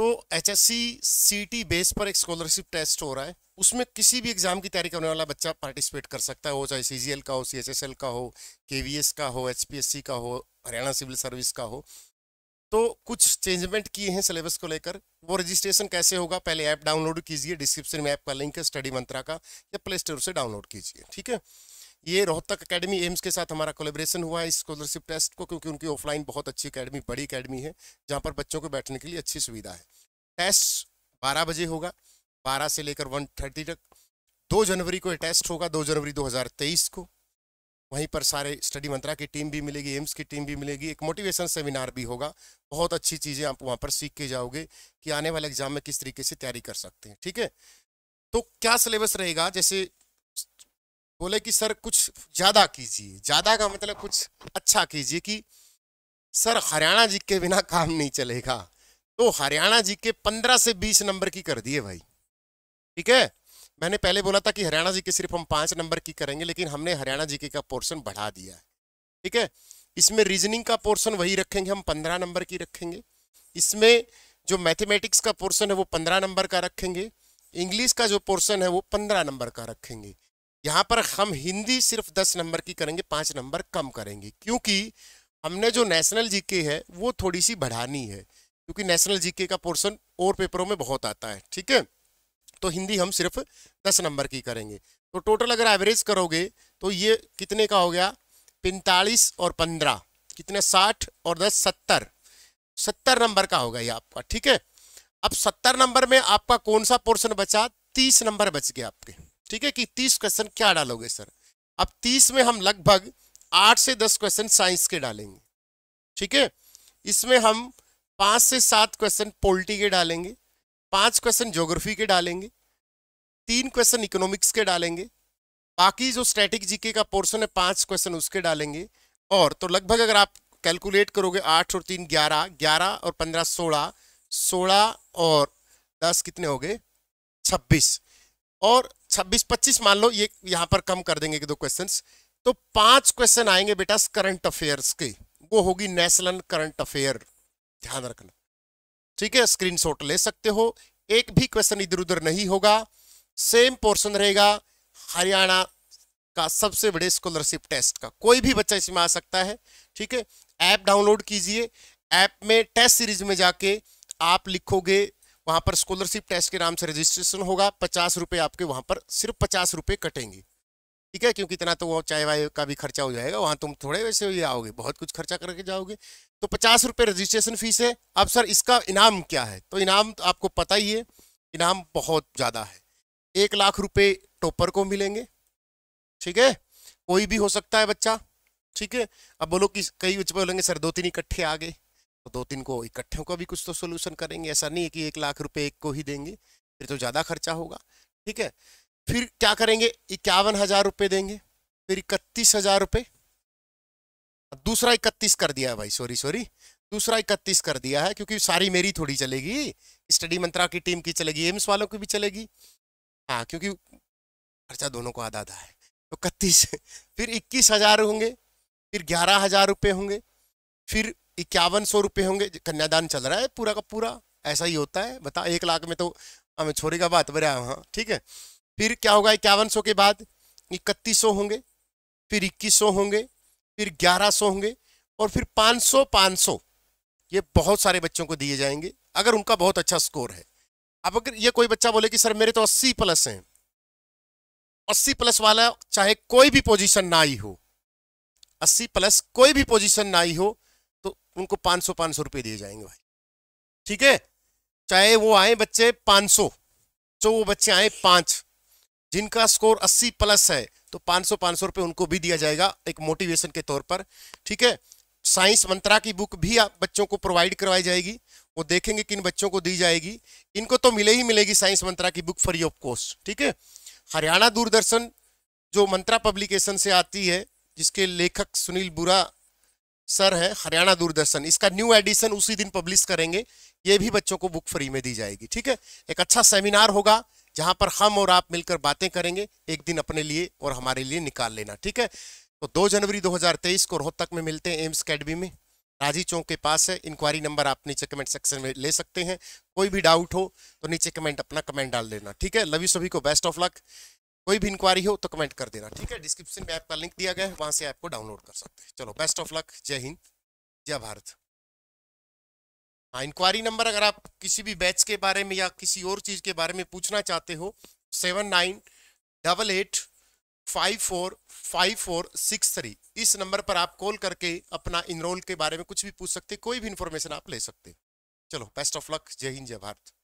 तो H S C C T base पर एक स्कॉलरशिप टेस्ट हो रहा है उसमें किसी भी एग्ज़ाम की तैयारी करने वाला बच्चा पार्टिसिपेट कर सकता है वो चाहे सी जी एल का हो सी एच एस एल का हो के वी एस का हो एच पी एस सी का हो हरियाणा सिविल सर्विस का हो तो कुछ चेंजमेंट किए हैं सिलेबस को लेकर वो रजिस्ट्रेशन कैसे होगा पहले ऐप डाउनलोड कीजिए डिस्क्रिप्शन में ऐप का लिंक है स्टडी मंत्रा का या प्ले स्टोर से डाउनलोड कीजिए ठीक है ये रोहतक अकेडमी एम्स के साथ हमारा कोलेब्रेशन हुआ है इस स्कॉलरशिप टेस्ट को क्योंकि उनकी ऑफलाइन बहुत अच्छी अकेडमी बड़ी अकेडमी है जहाँ पर बच्चों को बैठने के लिए अच्छी सुविधा है टेस्ट बारह बजे होगा बारह से लेकर वन थर्टी तक दो जनवरी को टेस्ट होगा दो जनवरी तेईस को वहीं पर सारे स्टडी मंत्रा की टीम भी मिलेगी एम्स की टीम भी मिलेगी एक मोटिवेशन सेमिनार भी होगा बहुत अच्छी चीज़ें आप वहाँ पर सीख के जाओगे कि आने वाले एग्जाम में किस तरीके से तैयारी कर सकते हैं ठीक है तो क्या सिलेबस रहेगा जैसे बोले कि सर कुछ ज़्यादा कीजिए ज़्यादा का मतलब कुछ अच्छा कीजिए कि सर हरियाणा जी के बिना काम नहीं चलेगा तो हरियाणा जी के पंद्रह से बीस नंबर की कर दिए भाई ठीक है मैंने पहले बोला था कि हरियाणा जी के सिर्फ हम पाँच नंबर की करेंगे लेकिन हमने हरियाणा जी के का पोर्शन बढ़ा दिया है ठीक है इसमें रीजनिंग का पोर्शन वही रखेंगे हम पंद्रह नंबर की रखेंगे इसमें जो मैथमेटिक्स का पोर्शन है वो पंद्रह नंबर का रखेंगे इंग्लिश का जो पोर्शन है वो पंद्रह नंबर का रखेंगे यहाँ पर हम हिंदी सिर्फ दस नंबर की करेंगे पाँच नंबर कम करेंगे क्योंकि हमने जो नेशनल जीके है वो थोड़ी सी बढ़ानी है क्योंकि नेशनल जीके का पोर्शन और पेपरों में बहुत आता है ठीक है तो हिंदी हम सिर्फ दस नंबर की करेंगे तो टोटल अगर एवरेज करोगे तो ये कितने का हो गया पैंतालीस और पंद्रह कितने साठ और दस सत्तर सत्तर नंबर का होगा ये आपका ठीक है अब सत्तर नंबर में आपका कौन सा पोर्शन बचा तीस नंबर बच गया आपके ठीक है कि तीस क्वेश्चन क्या डालोगे सर अब तीस में हम लगभग आठ से दस क्वेश्चन साइंस के डालेंगे ठीक है इसमें हम पाँच से सात क्वेश्चन पोल्टी के डालेंगे पाँच क्वेश्चन ज्योग्राफी के डालेंगे तीन क्वेश्चन इकोनॉमिक्स के डालेंगे बाकी जो स्टैटिक जीके का पोर्शन है पाँच क्वेश्चन उसके डालेंगे और तो लगभग अगर आप कैलकुलेट करोगे आठ और तीन ग्यारह ग्यारह और पंद्रह सोलह सोलह और दस कितने हो गए छब्बीस और छब्बीस पच्चीस मान लो ये यहां पर कम कर देंगे दो क्वेश्चन तो पांच क्वेश्चन आएंगे बेटा करंट अफेयर्स के वो होगी नेशनल करंट अफेयर ध्यान रखना ठीक है स्क्रीनशॉट ले सकते हो एक भी क्वेश्चन इधर उधर नहीं होगा सेम पोर्शन रहेगा हरियाणा का सबसे बड़े स्कॉलरशिप टेस्ट का कोई भी बच्चा इसमें आ सकता है ठीक है ऐप डाउनलोड कीजिए ऐप में टेस्ट सीरीज में जाके आप लिखोगे वहाँ पर स्कॉलरशिप टेस्ट के नाम से रजिस्ट्रेशन होगा पचास रुपये आपके वहाँ पर सिर्फ पचास रुपये कटेंगे ठीक है क्योंकि इतना तो वो चाय वाय का भी खर्चा हो जाएगा वहाँ तुम थोड़े वैसे ही आओगे बहुत कुछ खर्चा करके जाओगे तो पचास रुपये रजिस्ट्रेशन फीस है अब सर इसका इनाम क्या है तो इनाम तो आपको पता ही है इनाम बहुत ज़्यादा है एक लाख रुपये टॉपर को मिलेंगे ठीक है कोई भी हो सकता है बच्चा ठीक है अब बोलो कि कई बच्चे बोलेंगे सर दो तीन इकट्ठे आ गए तो दो तीन को इकट्ठों का भी कुछ तो सोल्यूशन करेंगे ऐसा नहीं है कि एक लाख रुपए एक को ही देंगे फिर तो ज़्यादा खर्चा होगा ठीक है फिर क्या करेंगे इक्यावन हज़ार रुपये देंगे फिर इकतीस हज़ार रुपये दूसरा इकतीस कर दिया भाई सॉरी सॉरी दूसरा इकतीस कर दिया है क्योंकि सारी मेरी थोड़ी चलेगी स्टडी मंत्रा की टीम की चलेगी एम्स वालों की भी चलेगी हाँ क्योंकि खर्चा दोनों को आधा आधा है तो इकतीस फिर इक्कीस हज़ार होंगे फिर ग्यारह हज़ार रुपये होंगे फिर इक्यावन सौ रुपये होंगे कन्यादान चल रहा है पूरा का पूरा ऐसा ही होता है बता एक लाख में तो हमें हाँ, छोरी का बात बरा हाँ ठीक है फिर क्या होगा इक्यावन सौ के बाद इकतीस सौ होंगे फिर इक्कीस सौ होंगे फिर ग्यारह सौ होंगे और फिर पाँच सौ पाँच सौ ये बहुत सारे बच्चों को दिए जाएंगे अगर उनका बहुत अच्छा स्कोर है अब अगर ये कोई बच्चा बोले कि सर मेरे तो अस्सी प्लस हैं अस्सी प्लस वाला चाहे कोई भी पोजिशन ना आई हो अस्सी प्लस कोई भी पोजिशन ना आई हो उनको पाँच सौ पाँच सौ रुपये दिए जाएंगे भाई ठीक है चाहे वो आए बच्चे पाँच सौ तो वो बच्चे आए पाँच जिनका स्कोर अस्सी प्लस है तो पाँच सौ पाँच सौ रुपये उनको भी दिया जाएगा एक मोटिवेशन के तौर पर ठीक है साइंस मंत्रा की बुक भी आप बच्चों को प्रोवाइड करवाई जाएगी वो देखेंगे किन बच्चों को दी जाएगी इनको तो मिले ही मिलेगी साइंस मंत्रा की बुक फ्री ऑफ कॉस्ट ठीक है हरियाणा दूरदर्शन जो मंत्रा पब्लिकेशन से आती है जिसके लेखक सुनील बुरा सर है हरियाणा दूरदर्शन इसका न्यू एडिशन उसी दिन पब्लिश करेंगे ये भी बच्चों को बुक फ्री में दी जाएगी ठीक है एक अच्छा सेमिनार होगा जहां पर हम और आप मिलकर बातें करेंगे एक दिन अपने लिए और हमारे लिए निकाल लेना ठीक है तो 2 जनवरी 2023 को रोहतक में मिलते हैं एम्स अकेडमी में राजी चौक के पास है इंक्वायरी नंबर आप नीचे कमेंट सेक्शन में ले सकते हैं कोई भी डाउट हो तो नीचे कमेंट अपना कमेंट डाल देना ठीक है लव यू सभी को बेस्ट ऑफ लक कोई भी इंक्वायरी हो तो कमेंट कर देना ठीक है डिस्क्रिप्शन में ऐप का लिंक दिया गया है वहां से ऐप को डाउनलोड कर सकते हैं चलो बेस्ट ऑफ लक जय हिंद जय भारत हाँ इंक्वायरी नंबर अगर आप किसी भी बैच के बारे में या किसी और चीज़ के बारे में पूछना चाहते हो seven nine double eight five four five four six three इस नंबर पर आप कॉल करके अपना इनरोल के बारे में कुछ भी पूछ सकते कोई भी इंफॉर्मेशन आप ले सकते चलो बेस्ट ऑफ लक जय हिंद जय भारत